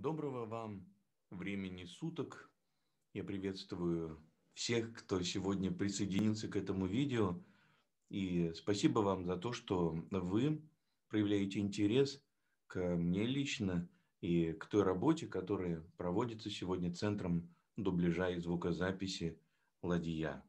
Доброго вам времени суток. Я приветствую всех, кто сегодня присоединится к этому видео. И спасибо вам за то, что вы проявляете интерес ко мне лично и к той работе, которая проводится сегодня Центром дубляжа и звукозаписи «Ладья».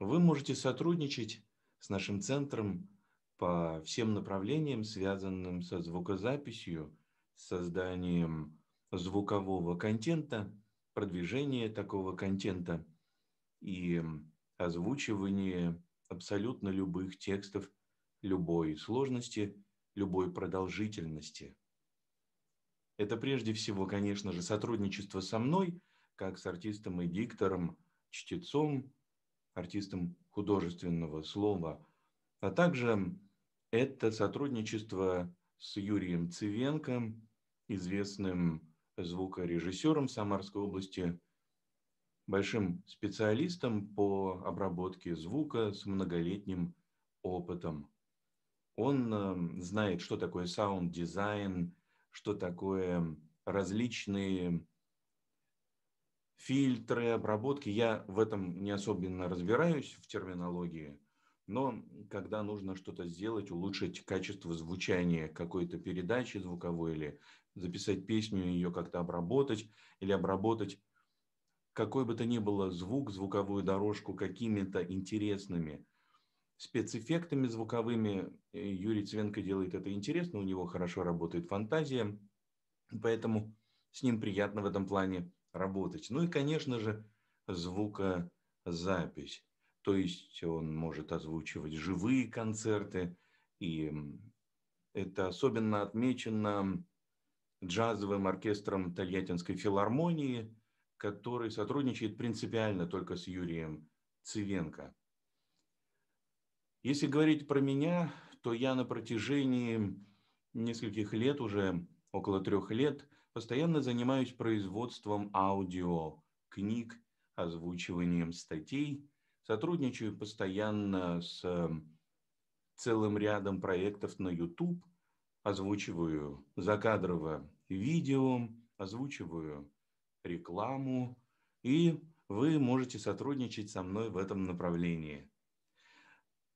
Вы можете сотрудничать с нашим центром по всем направлениям, связанным со звукозаписью – созданием звукового контента, продвижение такого контента и озвучивание абсолютно любых текстов любой сложности, любой продолжительности. Это прежде всего, конечно же, сотрудничество со мной, как с артистом и диктором, чтецом, артистом художественного слова, а также это сотрудничество с Юрием Цивенко, известным звукорежиссером Самарской области, большим специалистом по обработке звука с многолетним опытом. Он э, знает, что такое саунд-дизайн, что такое различные фильтры, обработки. Я в этом не особенно разбираюсь в терминологии – но когда нужно что-то сделать, улучшить качество звучания какой-то передачи звуковой или записать песню, ее как-то обработать или обработать какой бы то ни было звук, звуковую дорожку какими-то интересными спецэффектами звуковыми. Э, Юрий Цвенко делает это интересно, у него хорошо работает фантазия, поэтому с ним приятно в этом плане работать. Ну и, конечно же, звукозапись то есть он может озвучивать живые концерты, и это особенно отмечено джазовым оркестром Тольяттинской филармонии, который сотрудничает принципиально только с Юрием Цивенко. Если говорить про меня, то я на протяжении нескольких лет, уже около трех лет, постоянно занимаюсь производством аудио, книг, озвучиванием статей – Сотрудничаю постоянно с эм, целым рядом проектов на YouTube, озвучиваю закадрово видео, озвучиваю рекламу, и вы можете сотрудничать со мной в этом направлении.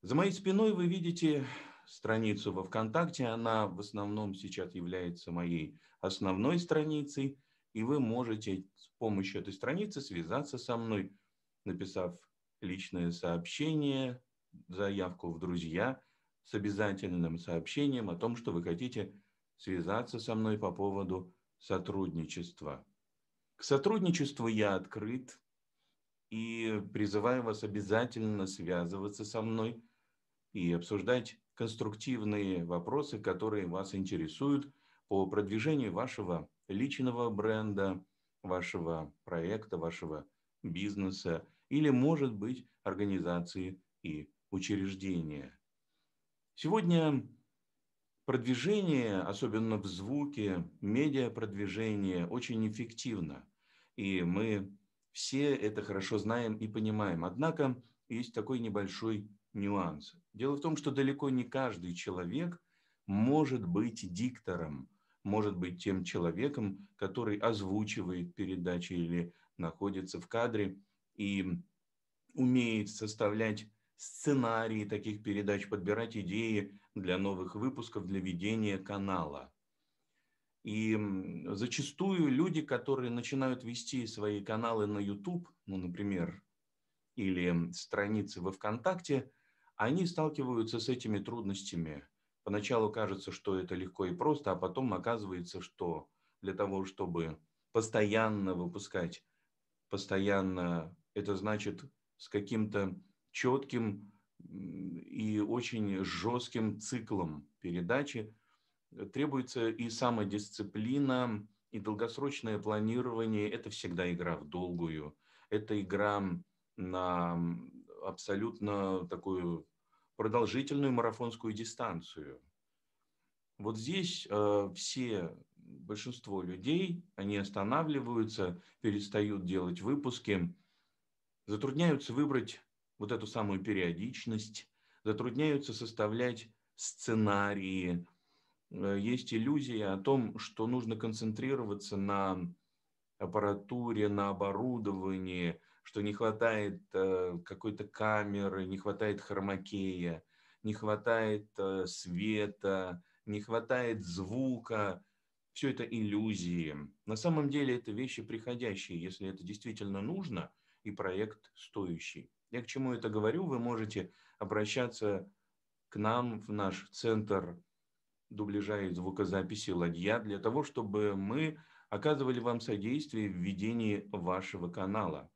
За моей спиной вы видите страницу во ВКонтакте, она в основном сейчас является моей основной страницей, и вы можете с помощью этой страницы связаться со мной, написав личное сообщение, заявку в друзья с обязательным сообщением о том, что вы хотите связаться со мной по поводу сотрудничества. К сотрудничеству я открыт и призываю вас обязательно связываться со мной и обсуждать конструктивные вопросы, которые вас интересуют по продвижению вашего личного бренда, вашего проекта, вашего бизнеса или, может быть, организации и учреждения. Сегодня продвижение, особенно в звуке, медиапродвижение очень эффективно. И мы все это хорошо знаем и понимаем. Однако есть такой небольшой нюанс. Дело в том, что далеко не каждый человек может быть диктором, может быть тем человеком, который озвучивает передачи или находится в кадре – и умеет составлять сценарии таких передач, подбирать идеи для новых выпусков, для ведения канала. И зачастую люди, которые начинают вести свои каналы на YouTube, ну, например, или страницы во ВКонтакте, они сталкиваются с этими трудностями. Поначалу кажется, что это легко и просто, а потом оказывается, что для того, чтобы постоянно выпускать, постоянно это значит с каким-то четким и очень жестким циклом передачи. Требуется и самодисциплина, и долгосрочное планирование. Это всегда игра в долгую. Это игра на абсолютно такую продолжительную марафонскую дистанцию. Вот здесь э, все, большинство людей, они останавливаются, перестают делать выпуски, затрудняются выбрать вот эту самую периодичность, затрудняются составлять сценарии. Э, есть иллюзия о том, что нужно концентрироваться на аппаратуре, на оборудовании, что не хватает э, какой-то камеры, не хватает хромакея, не хватает э, света, не хватает звука. Все это иллюзии. На самом деле это вещи приходящие, если это действительно нужно – и проект стоящий. Я к чему это говорю? Вы можете обращаться к нам в наш центр дубляжа и звукозаписи «Ладья» для того, чтобы мы оказывали вам содействие в ведении вашего канала.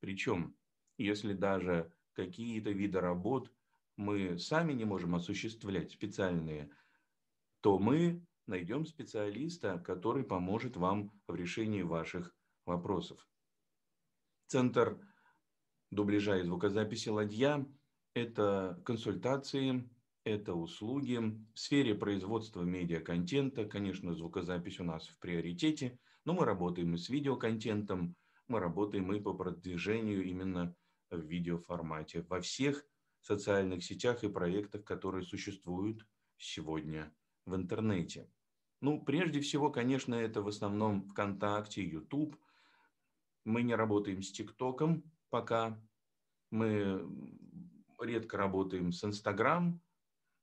Причем, если даже какие-то виды работ мы сами не можем осуществлять специальные, то мы найдем специалиста, который поможет вам в решении ваших вопросов. Центр дубляжа и звукозаписи «Ладья» – это консультации, это услуги в сфере производства медиаконтента. Конечно, звукозапись у нас в приоритете, но мы работаем и с видеоконтентом, мы работаем и по продвижению именно в видеоформате во всех социальных сетях и проектах, которые существуют сегодня в интернете. Ну, прежде всего, конечно, это в основном ВКонтакте, YouTube – мы не работаем с ТикТоком пока. Мы редко работаем с Инстаграм.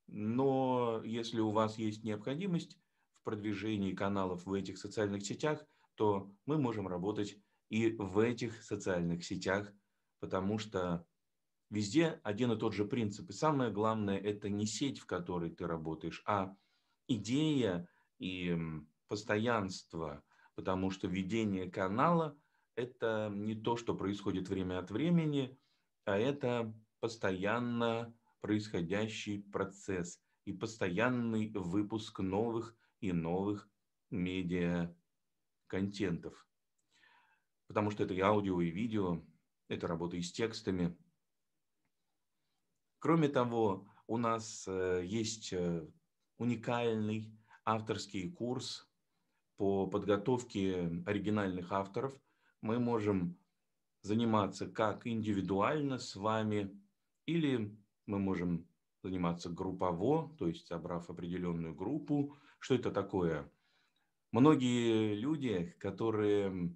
Но если у вас есть необходимость в продвижении каналов в этих социальных сетях, то мы можем работать и в этих социальных сетях, потому что везде один и тот же принцип. И самое главное, это не сеть, в которой ты работаешь, а идея и постоянство, потому что ведение канала это не то, что происходит время от времени, а это постоянно происходящий процесс и постоянный выпуск новых и новых медиа-контентов. Потому что это и аудио, и видео, это работа и с текстами. Кроме того, у нас э, есть э, уникальный авторский курс по подготовке оригинальных авторов – мы можем заниматься как индивидуально с вами, или мы можем заниматься группово, то есть собрав определенную группу. Что это такое? Многие люди, которые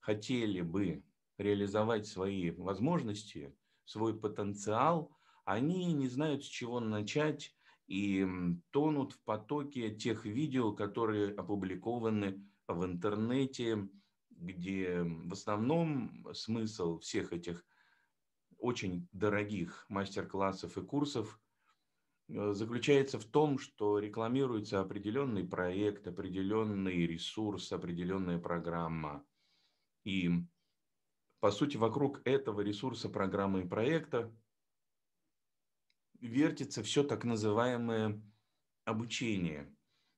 хотели бы реализовать свои возможности, свой потенциал, они не знают, с чего начать и тонут в потоке тех видео, которые опубликованы в интернете, где в основном смысл всех этих очень дорогих мастер-классов и курсов э, заключается в том, что рекламируется определенный проект, определенный ресурс, определенная программа. И, по сути, вокруг этого ресурса, программы и проекта вертится все так называемое обучение.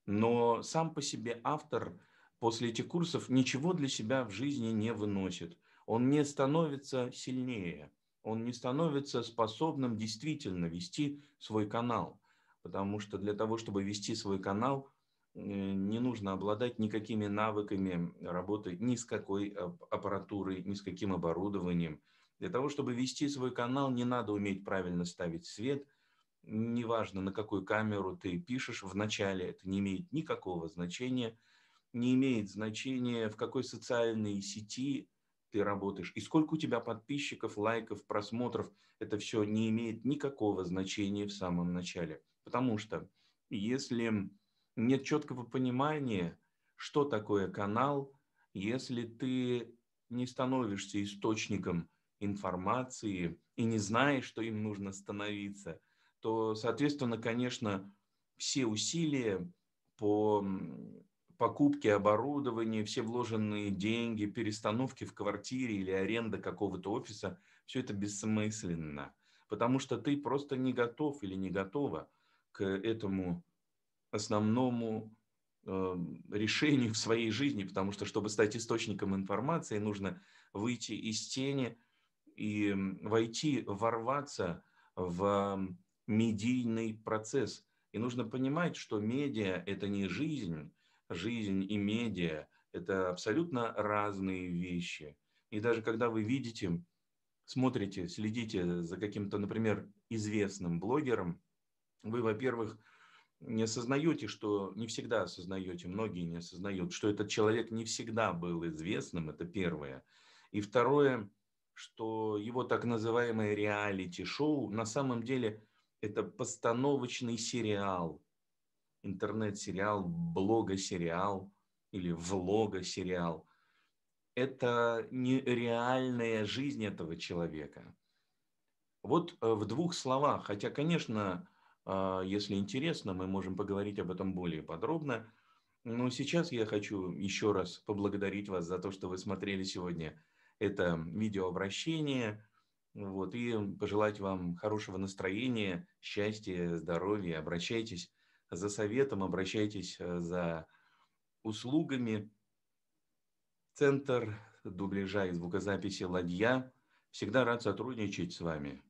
Но сам по себе автор – после этих курсов ничего для себя в жизни не выносит. Он не становится сильнее, он не становится способным действительно вести свой канал. Потому что для того, чтобы вести свой канал, э, не нужно обладать никакими навыками работы, ни с какой аппаратурой, ни с каким оборудованием. Для того, чтобы вести свой канал, не надо уметь правильно ставить свет. Неважно, на какую камеру ты пишешь в начале, это не имеет никакого значения – не имеет значения, в какой социальной сети ты работаешь, и сколько у тебя подписчиков, лайков, просмотров, это все не имеет никакого значения в самом начале. Потому что если нет четкого понимания, что такое канал, если ты не становишься источником информации и не знаешь, что им нужно становиться, то, соответственно, конечно, все усилия по покупки оборудования, все вложенные деньги, перестановки в квартире или аренда какого-то офиса, все это бессмысленно, потому что ты просто не готов или не готова к этому основному э, решению в своей жизни, потому что, чтобы стать источником информации, нужно выйти из тени и войти, ворваться в медийный процесс. И нужно понимать, что медиа – это не жизнь, жизнь и медиа – это абсолютно разные вещи. И даже когда вы видите, смотрите, следите за каким-то, например, известным блогером, вы, во-первых, не осознаете, что не всегда осознаете, многие не осознают, что этот человек не всегда был известным, это первое. И второе, что его так называемое реалити-шоу на самом деле – это постановочный сериал интернет-сериал, блога-сериал или влога-сериал. Это не реальная жизнь этого человека. Вот э, в двух словах, хотя, конечно, э, если интересно, мы можем поговорить об этом более подробно, но сейчас я хочу еще раз поблагодарить вас за то, что вы смотрели сегодня это видеообращение. Вот, и пожелать вам хорошего настроения, счастья, здоровья. Обращайтесь за советом, обращайтесь э, за услугами. Центр дубляжа и звукозаписи «Ладья» всегда рад сотрудничать с вами.